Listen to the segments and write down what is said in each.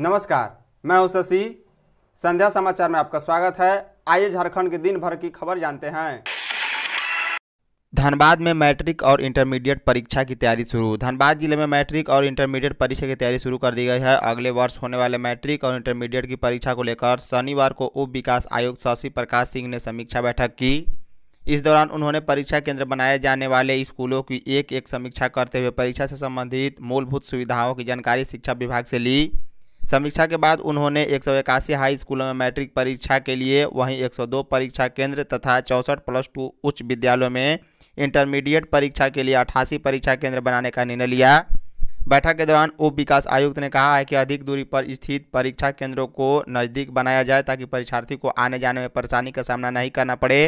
नमस्कार मैं हूं शशि संध्या समाचार में आपका स्वागत है आइए झारखंड के दिन भर की खबर जानते हैं धनबाद में मैट्रिक और इंटरमीडिएट परीक्षा की तैयारी शुरू धनबाद जिले में मैट्रिक और इंटरमीडिएट परीक्षा की तैयारी शुरू कर दी गई है अगले वर्ष होने वाले मैट्रिक और इंटरमीडिएट की परीक्षा को लेकर शनिवार को उप विकास आयुक्त शशि प्रकाश सिंह ने समीक्षा बैठक की इस दौरान उन्होंने परीक्षा केंद्र बनाए जाने वाले स्कूलों की एक एक समीक्षा करते हुए परीक्षा से संबंधित मूलभूत सुविधाओं की जानकारी शिक्षा विभाग से ली समीक्षा के बाद उन्होंने एक हाई स्कूलों में मैट्रिक परीक्षा के लिए वहीं 102 परीक्षा केंद्र तथा चौंसठ प्लस टू उच्च विद्यालयों में इंटरमीडिएट परीक्षा के लिए अठासी परीक्षा केंद्र बनाने का निर्णय लिया बैठक के दौरान उप विकास आयुक्त ने कहा है कि अधिक दूरी पर स्थित परीक्षा केंद्रों को नज़दीक बनाया जाए ताकि परीक्षार्थी को आने जाने में परेशानी का सामना नहीं करना पड़े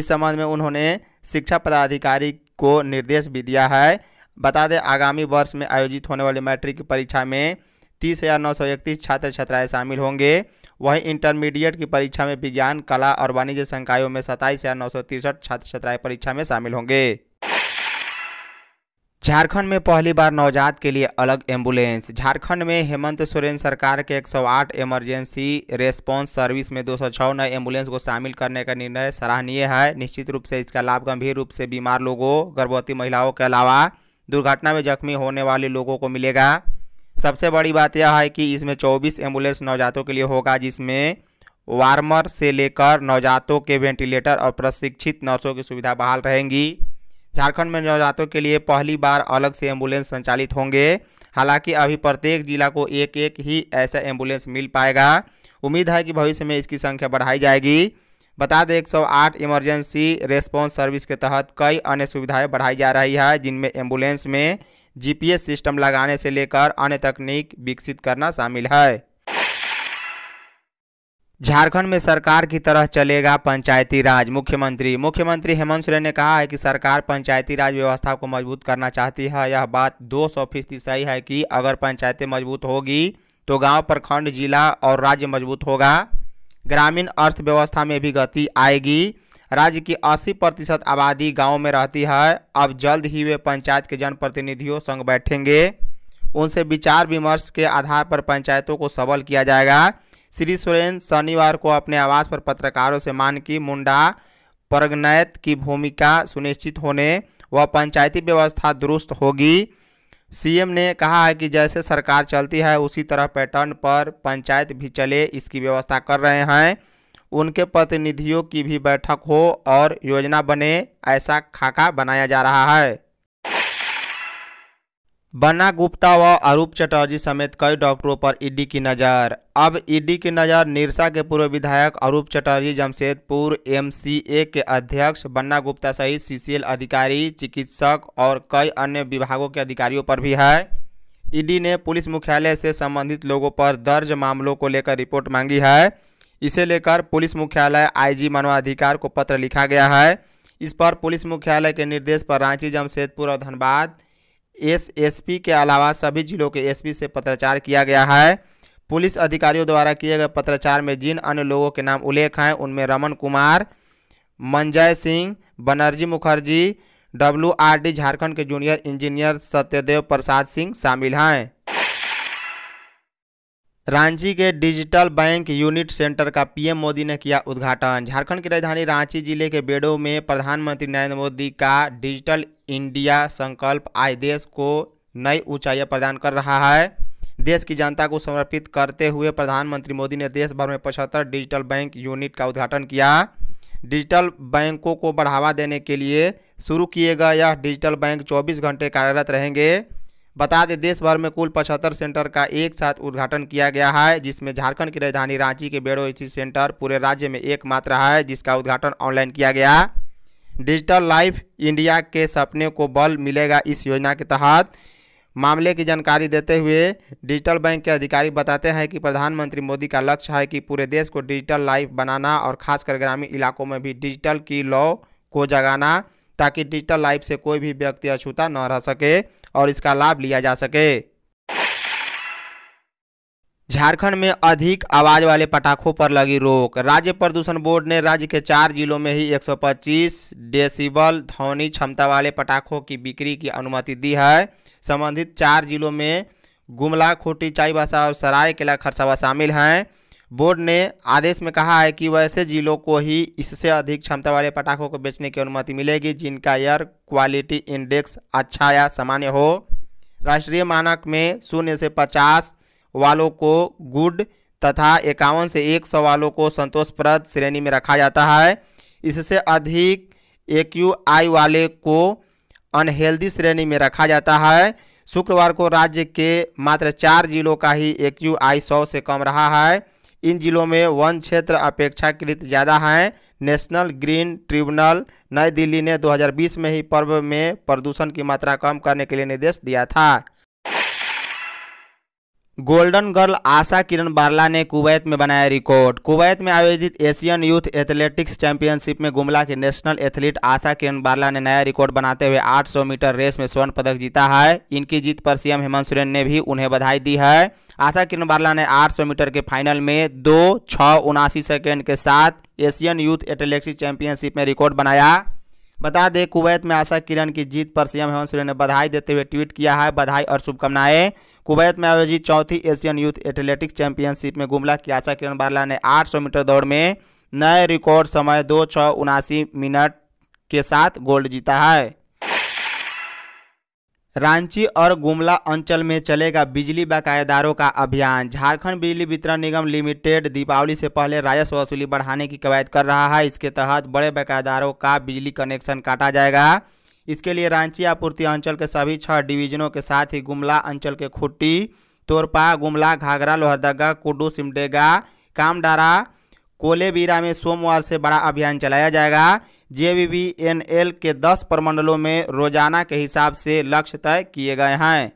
इस संबंध में उन्होंने शिक्षा पदाधिकारी को निर्देश भी दिया है बता दें आगामी वर्ष में आयोजित होने वाली मैट्रिक की परीक्षा में तीस हज़ार नौ सौ इकतीस छात्र छात्राएँ शामिल होंगे वहीं इंटरमीडिएट की परीक्षा में विज्ञान कला और वाणिज्य संकायों में सत्ताईस हज़ार नौ सौ तिरसठ छात्र छात्राएँ परीक्षा में शामिल होंगे झारखंड में पहली बार नवजात के लिए अलग एम्बुलेंस झारखंड में हेमंत सोरेन सरकार के 108 इमरजेंसी रेस्पॉन्स सर्विस में 206 नए एम्बुलेंस को शामिल करने का निर्णय सराहनीय है निश्चित रूप से इसका लाभ गंभीर रूप से बीमार लोगों गर्भवती महिलाओं के अलावा दुर्घटना में जख्मी होने वाले लोगों को मिलेगा सबसे बड़ी बात यह है कि इसमें चौबीस एम्बुलेंस नवजातों के लिए होगा जिसमें वार्मर से लेकर नवजातों के वेंटिलेटर और प्रशिक्षित नर्सों की सुविधा बहाल रहेंगी झारखंड में नवजातों के लिए पहली बार अलग से एम्बुलेंस संचालित होंगे हालांकि अभी प्रत्येक जिला को एक एक ही ऐसा एम्बुलेंस मिल पाएगा उम्मीद है कि भविष्य में इसकी संख्या बढ़ाई जाएगी बता दें 108 इमरजेंसी रेस्पॉन्स सर्विस के तहत कई अन्य सुविधाएं बढ़ाई जा रही है जिनमें एम्बुलेंस में जीपीएस सिस्टम लगाने से लेकर अन्य तकनीक विकसित करना शामिल है झारखंड में सरकार की तरह चलेगा पंचायती राज मुख्यमंत्री मुख्यमंत्री हेमंत सोरेन ने कहा है कि सरकार पंचायती राज व्यवस्था को मजबूत करना चाहती है यह बात दो सौ फीसदी सही है कि अगर पंचायतें मजबूत होगी तो गांव प्रखंड जिला और राज्य मजबूत होगा ग्रामीण अर्थव्यवस्था में भी गति आएगी राज्य की अस्सी प्रतिशत आबादी गाँव में रहती है अब जल्द ही वे पंचायत के जनप्रतिनिधियों संग बैठेंगे उनसे विचार विमर्श के आधार पर पंचायतों को सबल किया जाएगा श्री सोरेन शनिवार को अपने आवास पर पत्रकारों से मान की मुंडा परगनैत की भूमिका सुनिश्चित होने व पंचायती व्यवस्था दुरुस्त होगी सीएम ने कहा है कि जैसे सरकार चलती है उसी तरह पैटर्न पर पंचायत भी चले इसकी व्यवस्था कर रहे हैं उनके प्रतिनिधियों की भी बैठक हो और योजना बने ऐसा खाका बनाया जा रहा है बन्ना गुप्ता व अरूप चटर्जी समेत कई डॉक्टरों पर ईडी की नज़र अब ईडी की नज़र निरसा के पूर्व विधायक अरूप चटर्जी जमशेदपुर एमसीए के अध्यक्ष बन्ना गुप्ता सहित सीसीएल अधिकारी चिकित्सक और कई अन्य विभागों के अधिकारियों पर भी है ईडी ने पुलिस मुख्यालय से संबंधित लोगों पर दर्ज मामलों को लेकर रिपोर्ट मांगी है इसे लेकर पुलिस मुख्यालय आईजी मानवाधिकार को पत्र लिखा गया है इस पर पुलिस मुख्यालय के निर्देश पर रांची जमशेदपुर और धनबाद एस एसएसपी के अलावा सभी जिलों के एसपी से पत्राचार किया गया है पुलिस अधिकारियों द्वारा किए गए पत्राचार में जिन अन्य लोगों के नाम उल्लेख हैं उनमें Raman Kumar Manjay Singh Banerjee Mukherjee W R D Jharkhand के जूनियर इंजीनियर सत्यदेव प्रसाद सिंह शामिल हैं रांची के डिजिटल बैंक यूनिट सेंटर का पीएम मोदी ने किया उद्घाटन झारखंड की राजधानी रांची जिले के बेड़ो में प्रधानमंत्री नरेंद्र मोदी का डिजिटल इंडिया संकल्प आज देश को नई ऊंचाइयां प्रदान कर रहा है देश की जनता को समर्पित करते हुए प्रधानमंत्री मोदी ने देश भर में पचहत्तर डिजिटल बैंक यूनिट का उद्घाटन किया डिजिटल बैंकों को बढ़ावा देने के लिए शुरू किए गए यह डिजिटल बैंक चौबीस घंटे कार्यरत रहेंगे बता दें देश भर में कुल पचहत्तर सेंटर का एक साथ उद्घाटन किया गया है जिसमें झारखंड की राजधानी रांची के बेड़ो स्थित सेंटर पूरे राज्य में एकमात्र है जिसका उद्घाटन ऑनलाइन किया गया डिजिटल लाइफ इंडिया के सपने को बल मिलेगा इस योजना के तहत मामले की जानकारी देते हुए डिजिटल बैंक के अधिकारी बताते हैं कि प्रधानमंत्री मोदी का लक्ष्य है कि पूरे देश को डिजिटल लाइफ बनाना और खासकर ग्रामीण इलाकों में भी डिजिटल की लॉ को जगाना ताकि डिजिटल लाइफ से कोई भी व्यक्ति अछूता न रह सके और इसका लाभ लिया जा सके झारखंड में अधिक आवाज वाले पटाखों पर लगी रोक राज्य प्रदूषण बोर्ड ने राज्य के चार जिलों में ही 125 डेसिबल ध्वनि क्षमता वाले पटाखों की बिक्री की अनुमति दी है संबंधित चार जिलों में गुमला खूटी चाईबासा और सरायकेला खरसावा शामिल हैं बोर्ड ने आदेश में कहा है कि वैसे जिलों को ही इससे अधिक क्षमता वाले पटाखों को बेचने की अनुमति मिलेगी जिनका एयर क्वालिटी इंडेक्स अच्छा या सामान्य हो राष्ट्रीय मानक में शून्य से पचास वालों को गुड तथा इक्यावन से एक सौ वालों को संतोषप्रद श्रेणी में रखा जाता है इससे अधिक ए वाले को अनहेल्दी श्रेणी में रखा जाता है शुक्रवार को राज्य के मात्र चार जिलों का ही ए क्यू आई सौ से कम रहा है इन जिलों में वन क्षेत्र अपेक्षाकृत ज़्यादा हैं नेशनल ग्रीन ट्रिब्यूनल नई दिल्ली ने 2020 में ही पर्व में प्रदूषण की मात्रा कम करने के लिए निर्देश दिया था गोल्डन गर्ल आशा किरण बारला ने कुवैत में बनाया रिकॉर्ड कुवैत में आयोजित एशियन यूथ एथलेटिक्स चैंपियनशिप में गुमला के नेशनल एथलीट आशा किरण बारला ने नया रिकॉर्ड बनाते हुए 800 मीटर रेस में स्वर्ण पदक जीता है इनकी जीत पर सीएम हेमंत सोरेन ने भी उन्हें बधाई दी है आशा किरण बारला ने 800 मीटर के फाइनल में दो छः उनासी सेकेंड के साथ एशियन यूथ एथलेटिक्स चैंपियनशिप में रिकॉर्ड बनाया बता दें कुवैत में आशा किरण की जीत पर सीएम हेमंत सोरेन ने बधाई देते हुए ट्वीट किया है बधाई और शुभकामनाएं कुवैत में आयोजित चौथी एशियन यूथ एथलेटिक्स चैंपियनशिप में गुमला की आशा किरण बारला ने 800 मीटर दौड़ में नए रिकॉर्ड समय दो छः उनासी मिनट के साथ गोल्ड जीता है रांची और गुमला अंचल में चलेगा बिजली बकायेदारों का अभियान झारखंड बिजली वितरण निगम लिमिटेड दीपावली से पहले राजस्व वसूली बढ़ाने की कवायद कर रहा है इसके तहत बड़े बकायेदारों का बिजली कनेक्शन काटा जाएगा इसके लिए रांची आपूर्ति अंचल के सभी छह डिवीजनों के साथ ही गुमला अंचल के खुट्टी तोरपा गुमला घाघरा लोहरदगा कुडू सिमडेगा कामडारा कोलेबीरा में सोमवार से बड़ा अभियान चलाया जाएगा जेवीबीएनएल के 10 प्रमंडलों में रोजाना के हिसाब से लक्ष्य तय किए गए हैं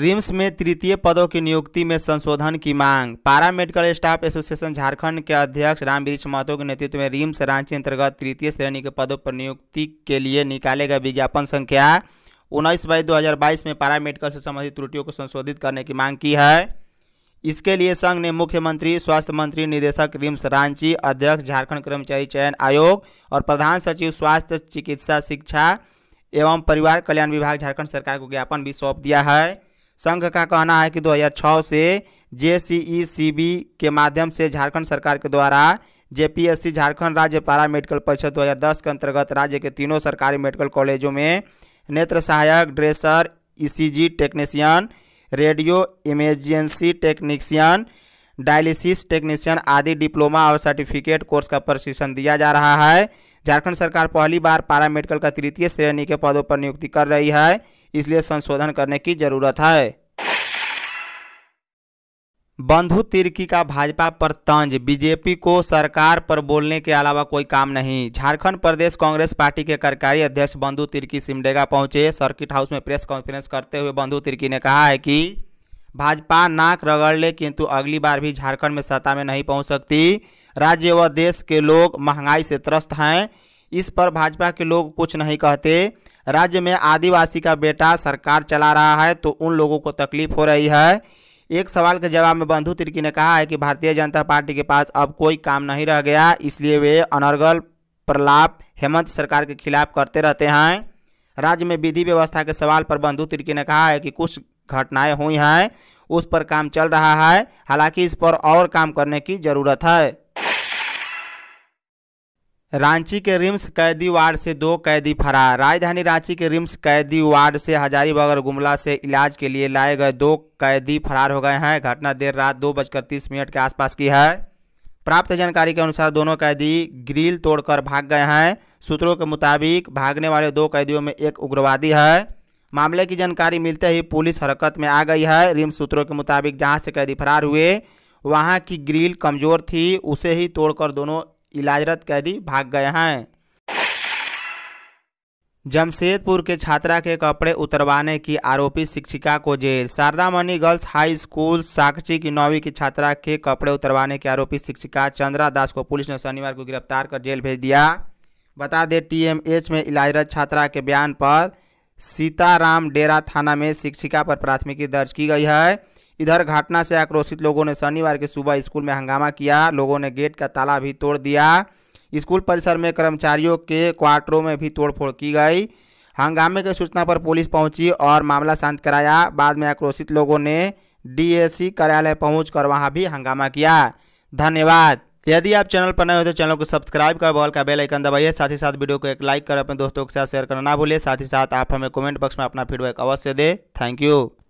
रिम्स में तृतीय पदों की नियुक्ति में संशोधन की मांग पारा मेडिकल स्टाफ एसोसिएशन झारखंड के अध्यक्ष रामवृक्ष महतो के नेतृत्व में रिम्स रांची अंतर्गत तृतीय श्रेणी के पदों पर नियुक्ति के लिए निकाले गए विज्ञापन संख्या उन्नीस बाई दो में पारा मेडिकल से संबंधित त्रुटियों को संशोधित करने की मांग की है इसके लिए संघ ने मुख्यमंत्री स्वास्थ्य मंत्री निदेशक रिम्स रांची अध्यक्ष झारखंड कर्मचारी चयन आयोग और प्रधान सचिव स्वास्थ्य चिकित्सा शिक्षा एवं परिवार कल्याण विभाग झारखंड सरकार को ज्ञापन भी सौंप दिया है संघ का कहना है कि 2006 से जे के माध्यम से झारखंड सरकार के द्वारा जे झारखंड राज्य पारा मेडिकल परिषद 2010 के अंतर्गत राज्य के तीनों सरकारी मेडिकल कॉलेजों में नेत्र सहायक dresser ECG technician radio emergency technician dialysis technician आदि डिप्लोमा और सर्टिफिकेट कोर्स का प्रशिक्षण दिया जा रहा है झारखंड सरकार पहली बार पारा मेडिकल का तृतीय श्रेणी के पदों पर नियुक्ति कर रही है इसलिए संशोधन करने की जरूरत है बंधु तिर्की का भाजपा पर तंज बीजेपी को सरकार पर बोलने के अलावा कोई काम नहीं झारखंड प्रदेश कांग्रेस पार्टी के कार्यकारी अध्यक्ष बंधु तिर्की सिमडेगा पहुंचे सर्किट हाउस में प्रेस कॉन्फ्रेंस करते हुए बंधु तिर्की ने कहा है कि भाजपा नाक रगड़ ले किंतु अगली बार भी झारखंड में सत्ता में नहीं पहुंच सकती राज्य व देश के लोग महंगाई से त्रस्त हैं इस पर भाजपा के लोग कुछ नहीं कहते राज्य में आदिवासी का बेटा सरकार चला रहा है तो उन लोगों को तकलीफ हो रही है एक सवाल के जवाब में बंधु तिर्की ने कहा है कि भारतीय जनता पार्टी के पास अब कोई काम नहीं रह गया इसलिए वे अनर्गल प्रलाप हेमंत सरकार के खिलाफ करते रहते हैं राज्य में विधि व्यवस्था के सवाल पर बंधु तिर्की ने कहा है कि कुछ घटनाएं हुई हैं उस पर काम चल रहा है हालांकि इस पर और काम करने की जरूरत है रांची के रिम्स कैदी वार्ड से दो कैदी फरार राजधानी रांची के रिम्स कैदी वार्ड से हजारीबाग और गुमला से इलाज के लिए लाए गए दो कैदी फरार हो गए हैं घटना देर रात दो बजकर तीस मिनट के आसपास की है प्राप्त जानकारी के अनुसार दोनों कैदी ग्रिल तोड़कर भाग गए हैं सूत्रों के मुताबिक भागने वाले दो कैदियों में एक उग्रवादी है मामले की जानकारी मिलते ही पुलिस हरकत में आ गई है रिम्स सूत्रों के मुताबिक जहाँ से कैदी फरार हुए वहाँ की ग्रिल कमज़ोर थी उसे ही तोड़कर दोनों इलाजरत कैदी भाग गए हैं जमशेदपुर के छात्रा के कपड़े उतरवाने की आरोपी शिक्षिका को jail Sharadamani girls high school Sakshi की नौवीं की छात्रा के कपड़े उतरवाने की आरोपी शिक्षिका चंद्रा दास को पुलिस ने शनिवार को गिरफ्तार कर जेल भेज दिया बता दें टीएमएच में इलाजरत छात्रा के बयान पर सीताराम डेरा थाना में शिक्षिका पर प्राथमिकी दर्ज की गई है इधर घटना से आक्रोशित लोगों ने शनिवार के सुबह स्कूल में हंगामा किया लोगों ने गेट का ताला भी तोड़ दिया स्कूल परिसर में कर्मचारियों के क्वार्टरों में भी तोड़फोड़ की गई हंगामे की सूचना पर पुलिस पहुंची और मामला शांत कराया बाद में आक्रोशित लोगों ने डीएसी कार्यालय पहुंचकर वहां भी हंगामा किया धन्यवाद यदि आप चैनल पर नए हो तो चैनल को सब्सक्राइब कर बॉल का बेल आइकन दबाइए साथ ही साथ वीडियो को एक लाइक कर अपने दोस्तों के साथ शेयर करना ना भूलिए साथ ही साथ आप हमें कमेंट बॉक्स में अपना फीडबैक अवश्य दें थैंक यू